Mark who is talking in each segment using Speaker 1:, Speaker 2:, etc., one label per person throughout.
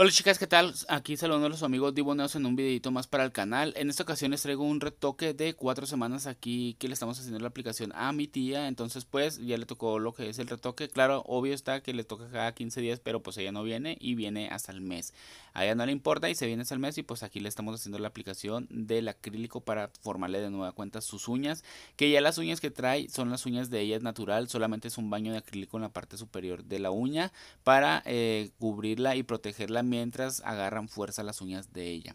Speaker 1: Hola chicas, ¿qué tal? Aquí saludando a los amigos Diboneos en un videito más para el canal. En esta ocasión les traigo un retoque de cuatro semanas aquí que le estamos haciendo la aplicación a mi tía. Entonces pues ya le tocó lo que es el retoque. Claro, obvio está que le toca cada 15 días, pero pues ella no viene y viene hasta el mes. A ella no le importa y se viene hasta el mes y pues aquí le estamos haciendo la aplicación del acrílico para formarle de nueva cuenta sus uñas. Que ya las uñas que trae son las uñas de ella natural, solamente es un baño de acrílico en la parte superior de la uña para eh, cubrirla y protegerla mientras agarran fuerza las uñas de ella.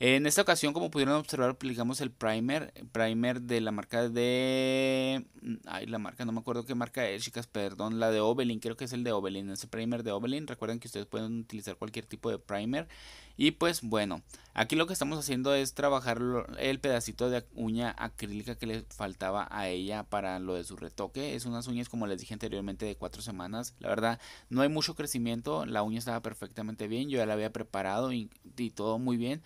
Speaker 1: En esta ocasión, como pudieron observar, aplicamos el primer, primer de la marca de... Ay, la marca, no me acuerdo qué marca es, chicas, perdón, la de obelín creo que es el de obelín ese primer de obelín Recuerden que ustedes pueden utilizar cualquier tipo de primer. Y pues bueno, aquí lo que estamos haciendo es trabajar el pedacito de uña acrílica que le faltaba a ella para lo de su retoque. Es unas uñas, como les dije anteriormente, de cuatro semanas. La verdad, no hay mucho crecimiento, la uña estaba perfectamente bien, yo ya la había preparado y, todo muy bien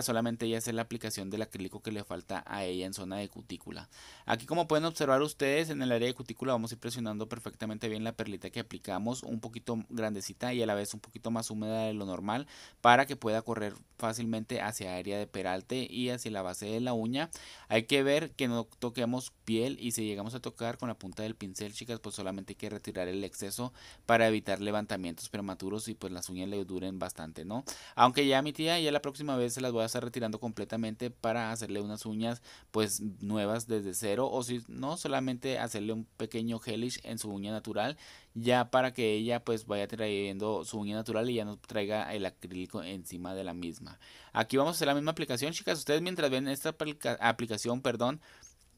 Speaker 1: solamente ya hacer la aplicación del acrílico que le falta a ella en zona de cutícula. Aquí como pueden observar ustedes en el área de cutícula vamos a ir presionando perfectamente bien la perlita que aplicamos, un poquito grandecita y a la vez un poquito más húmeda de lo normal para que pueda correr fácilmente hacia área de peralte y hacia la base de la uña. Hay que ver que no toquemos piel y si llegamos a tocar con la punta del pincel chicas pues solamente hay que retirar el exceso para evitar levantamientos prematuros y pues las uñas le duren bastante, ¿no? Aunque ya mi tía ya la próxima vez se las voy a Va a estar retirando completamente para hacerle unas uñas pues nuevas desde cero o si no solamente hacerle un pequeño gelish en su uña natural ya para que ella pues vaya trayendo su uña natural y ya no traiga el acrílico encima de la misma. Aquí vamos a hacer la misma aplicación chicas, ustedes mientras ven esta aplicación, perdón,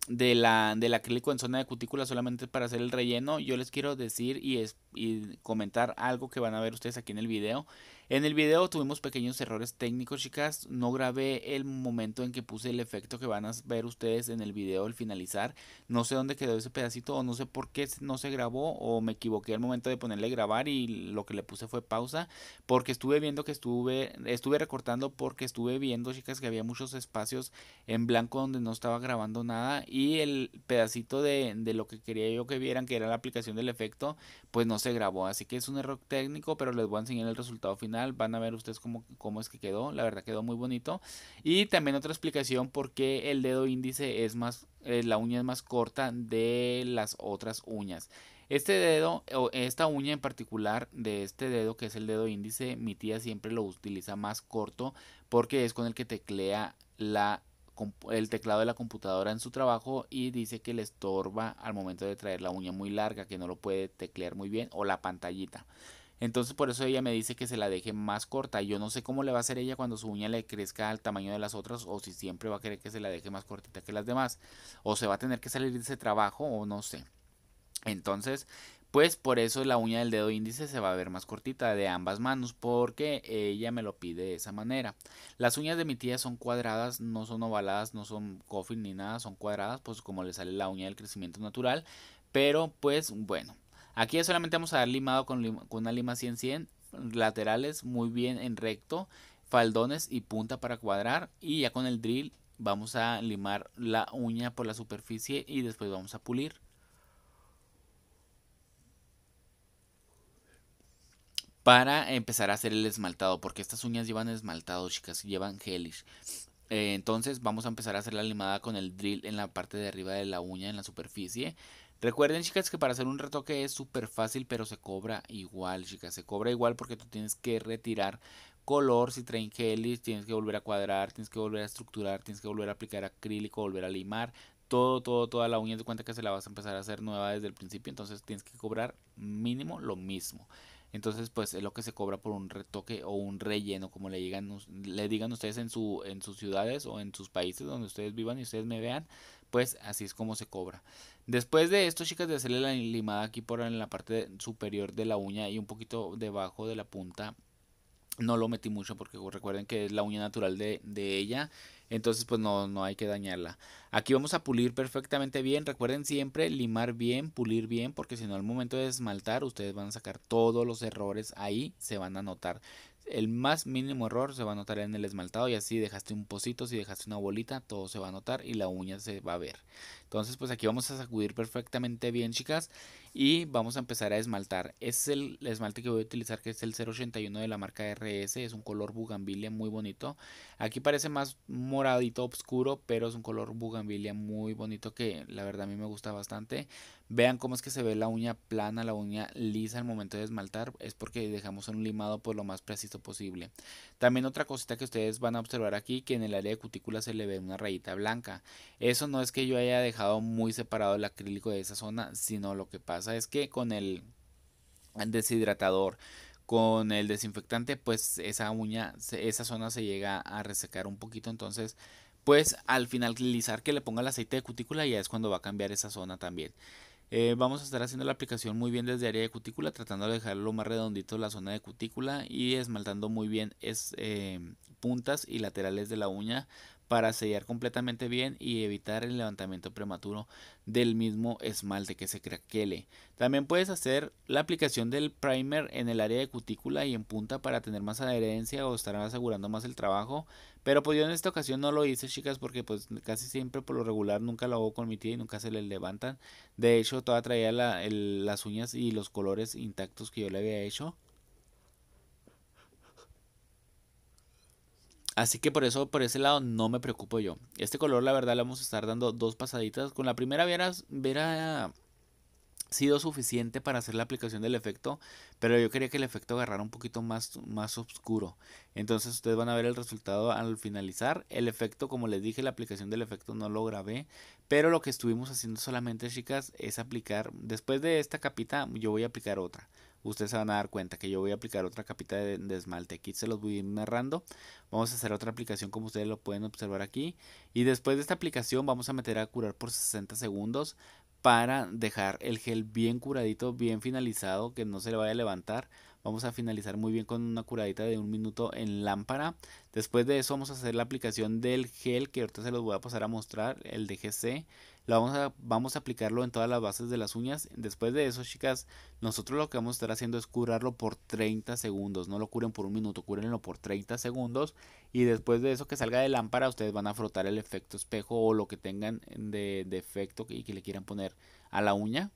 Speaker 1: de la, del acrílico en zona de cutícula solamente para hacer el relleno, yo les quiero decir y, es, y comentar algo que van a ver ustedes aquí en el video. En el video tuvimos pequeños errores técnicos, chicas. No grabé el momento en que puse el efecto que van a ver ustedes en el video al finalizar. No sé dónde quedó ese pedacito o no sé por qué no se grabó o me equivoqué al momento de ponerle grabar y lo que le puse fue pausa porque estuve viendo que estuve estuve recortando porque estuve viendo, chicas, que había muchos espacios en blanco donde no estaba grabando nada y el pedacito de, de lo que quería yo que vieran que era la aplicación del efecto, pues no se grabó. Así que es un error técnico, pero les voy a enseñar el resultado final Van a ver ustedes cómo, es que quedó. La verdad quedó muy bonito. Y también otra explicación por qué el dedo índice es más, eh, la uña es más corta de las otras uñas. Este dedo, o esta uña en particular de este dedo, que es el dedo índice, mi tía siempre lo utiliza más corto porque es con el que teclea la, el teclado de la computadora en su trabajo y dice que le estorba al momento de traer la uña muy larga, que no lo puede teclear muy bien, o la pantallita. Entonces por eso ella me dice que se la deje más corta. Yo no sé cómo le va a hacer ella cuando su uña le crezca al tamaño de las otras o si siempre va a querer que se la deje más cortita que las demás. O se va a tener que salir de ese trabajo o no sé. Entonces, pues por eso la uña del dedo índice se va a ver más cortita de ambas manos porque ella me lo pide de esa manera. Las uñas de mi tía son cuadradas, no son ovaladas, no son coffin ni nada, son cuadradas, pues como le sale la uña del crecimiento natural. Pero pues bueno, Aquí solamente vamos a dar limado con, una lima 100-100, laterales muy bien en recto, faldones y punta para cuadrar y ya con el drill vamos a limar la uña por la superficie y después vamos a pulir. Para empezar a hacer el esmaltado, porque estas uñas llevan esmaltado, chicas, llevan gelish. Eh, entonces vamos a empezar a hacer la limada con el drill en la parte de arriba de la uña, en la superficie. Recuerden, chicas, que para hacer un retoque es súper fácil, pero se cobra igual, chicas. Se cobra igual porque tú tienes que retirar color, si traen gelis, tienes que volver a cuadrar, tienes que volver a estructurar, tienes que volver a aplicar acrílico, volver a limar. Todo, todo, toda la uña de cuenta que se la vas a empezar a hacer nueva desde el principio. Entonces tienes que cobrar mínimo lo mismo. Entonces, pues es lo que se cobra por un retoque o un relleno, como le digan, le digan ustedes en, su, en sus ciudades o en sus países donde ustedes vivan y ustedes me vean pues así es como se cobra. Después de esto, chicas, de hacerle la limada aquí por en la parte superior de la uña y un poquito debajo de la punta, no lo metí mucho porque recuerden que es la uña natural de, ella. Entonces pues no, no, hay que dañarla. Aquí vamos a pulir perfectamente bien. Recuerden siempre limar bien, pulir bien. Porque si no al momento de esmaltar ustedes van a sacar todos los errores ahí. Se van a notar el más mínimo error se va a notar en el esmaltado y así dejaste un pocito, si dejaste una bolita, todo se va a notar y la uña se va a ver. Entonces pues aquí vamos a sacudir perfectamente bien chicas y vamos a empezar a esmaltar. es el esmalte que voy a utilizar que es el 081 de la marca RS, es un color bugambilia muy bonito. Aquí parece más moradito oscuro pero es un color bugambilia muy bonito que la verdad a mí me gusta bastante. Vean cómo es que se ve la uña plana, la uña lisa al momento de esmaltar, es porque dejamos un limado por pues, lo más preciso posible. También otra cosita que ustedes van a observar aquí que en el área de cutícula se le ve una rayita blanca. Eso no es que yo haya dejado muy separado el acrílico de esa zona, sino lo que pasa es que con el deshidratador, con el desinfectante, pues esa uña, esa zona se llega a resecar un poquito, entonces pues al finalizar que le ponga el aceite de cutícula ya es cuando va a cambiar esa zona también. Eh, vamos a estar haciendo la aplicación muy bien desde área de cutícula, tratando de dejarlo más redondito la zona de cutícula y esmaltando muy bien es, eh, puntas y laterales de la uña para sellar completamente bien y evitar el levantamiento prematuro del mismo esmalte que se craquele. También puedes hacer la aplicación del primer en el área de cutícula y en punta para tener más adherencia o estar asegurando más el trabajo. Pero pues yo en esta ocasión no lo hice chicas porque pues casi siempre por lo regular nunca lo hago con mi tía y nunca se le levantan. De hecho toda traía las uñas y los colores intactos que yo le había hecho. Así que por eso, por ese lado, no me preocupo yo. Este color, la verdad, le vamos a estar dando dos pasaditas. Con la primera hubiera sido suficiente para hacer la aplicación del efecto, pero yo quería que el efecto agarrara un poquito más, más oscuro. Entonces ustedes van a ver el resultado al finalizar. El efecto, como les dije, la aplicación del efecto no lo grabé, pero lo que estuvimos haciendo solamente, chicas, es aplicar, después de esta capita, yo voy a aplicar otra ustedes se van a dar cuenta que yo voy a aplicar otra capita de, esmalte. Aquí se los voy a ir narrando. Vamos a hacer otra aplicación como ustedes lo pueden observar aquí. Y después de esta aplicación vamos a meter a curar por 60 segundos para dejar el gel bien curadito, bien finalizado, que no se le vaya a levantar. Vamos a finalizar muy bien con una curadita de un minuto en lámpara. Después de eso vamos a hacer la aplicación del gel que ahorita se los voy a pasar a mostrar, el DGC, vamos a, vamos a aplicarlo en todas las bases de las uñas. Después de eso, chicas, nosotros lo que vamos a estar haciendo es curarlo por 30 segundos. No lo curen por un minuto, curenlo por 30 segundos. Y después de eso que salga de lámpara, ustedes van a frotar el efecto espejo o lo que tengan de, efecto y que, le quieran poner a la uña.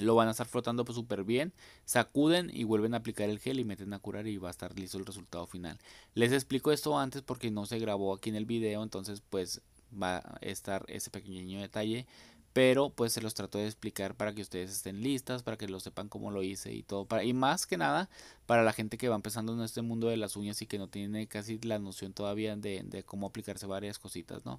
Speaker 1: Lo van a estar frotando pues, súper bien, sacuden y vuelven a aplicar el gel y meten a curar y va a estar listo el resultado final. Les explico esto antes porque no se grabó aquí en el video, entonces pues va a estar ese pequeño detalle pero pues se los trato de explicar para que ustedes estén listas, para que lo sepan cómo lo hice y todo. y más que nada, para la gente que va empezando en este mundo de las uñas y que no tiene casi la noción todavía de, de cómo aplicarse varias cositas, ¿no?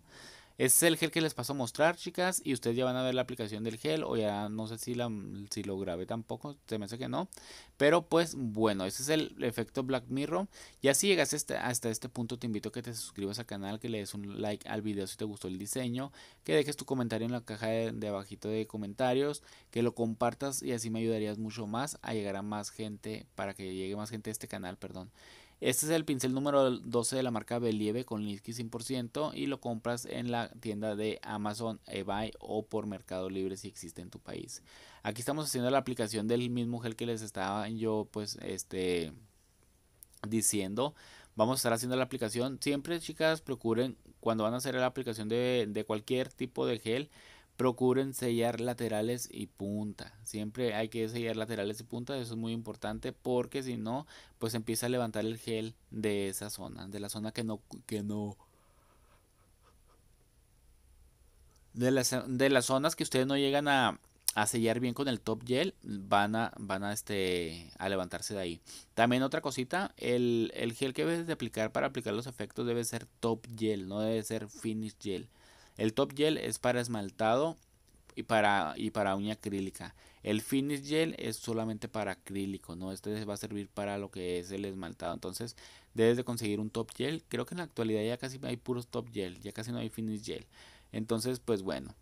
Speaker 1: Ese es el gel que les paso a mostrar, chicas. Y ustedes ya van a ver la aplicación del gel. O ya no sé si, la, si lo grabé tampoco. Se me hace que no. Pero pues bueno, ese es el efecto Black Mirror. Y así llegas hasta, hasta este punto, te invito a que te suscribas al canal. Que le des un like al video si te gustó el diseño. Que dejes tu comentario en la caja de, de abajito de comentarios. Que lo compartas y así me ayudarías mucho más a llegar a más gente. Para que llegue más gente a este canal, perdón. Este es el pincel número 12 de la marca Believe con Linsky 100% y lo compras en la tienda de Amazon, eBay o por Mercado Libre si existe en tu país. Aquí estamos haciendo la aplicación del mismo gel que les estaba yo pues este diciendo. Vamos a estar haciendo la aplicación. Siempre chicas procuren cuando van a hacer la aplicación de, de cualquier tipo de gel procuren sellar laterales y punta. Siempre hay que sellar laterales y punta, eso es muy importante porque si no, pues empieza a levantar el gel de esa zona, de la zona que no que no de las, zonas que ustedes no llegan a, a sellar bien con el top gel, van a van a este a levantarse de ahí. También otra cosita, el, el gel que debes de aplicar para aplicar los efectos debe ser top gel, no debe ser finish gel el top gel es para esmaltado y para, y para uña acrílica. El finish gel es solamente para acrílico, ¿no? Este va a servir para lo que es el esmaltado. Entonces debes de conseguir un top gel. Creo que en la actualidad ya casi no hay puros top gel, ya casi no hay finish gel. Entonces, pues bueno.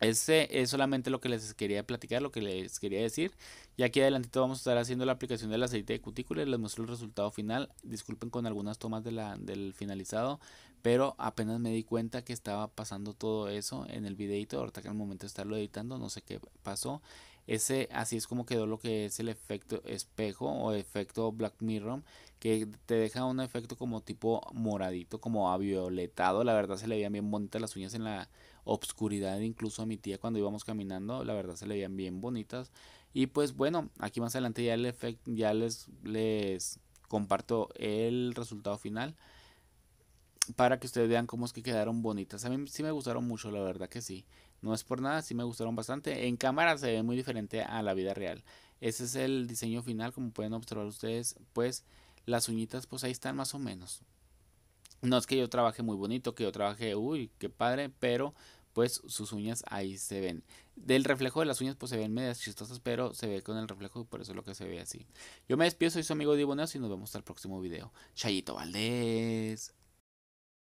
Speaker 1: Ese es solamente lo que les quería platicar, lo que les quería decir. Y aquí adelantito vamos a estar haciendo la aplicación del aceite de cutícula y les muestro el resultado final. Disculpen con algunas tomas del finalizado, pero apenas me di cuenta que estaba pasando todo eso en el videito. Ahorita que al momento de estarlo editando no sé qué pasó. Ese, así es como quedó lo que es el efecto espejo o efecto Black Mirror, que te deja un efecto como tipo moradito, como avioletado. La verdad se le veían bien bonitas las uñas en la obscuridad, incluso a mi tía cuando íbamos caminando, la verdad se le veían bien bonitas. Y pues bueno, aquí más adelante ya, ya les, les comparto el resultado final para que ustedes vean cómo es que quedaron bonitas. A mí sí me gustaron mucho, la verdad que sí. No es por nada, sí me gustaron bastante. En cámara se ve muy diferente a la vida real. Ese es el diseño final, como pueden observar ustedes. Pues las uñitas, pues ahí están más o menos. No es que yo trabaje muy bonito, que yo trabaje, uy, qué padre, pero pues sus uñas ahí se ven. Del reflejo de las uñas pues se ven medias chistosas, pero se ve con el reflejo y por eso es lo que se ve así. Yo me despido, soy su amigo Diboneos y nos vemos hasta el próximo video. Chayito Valdés.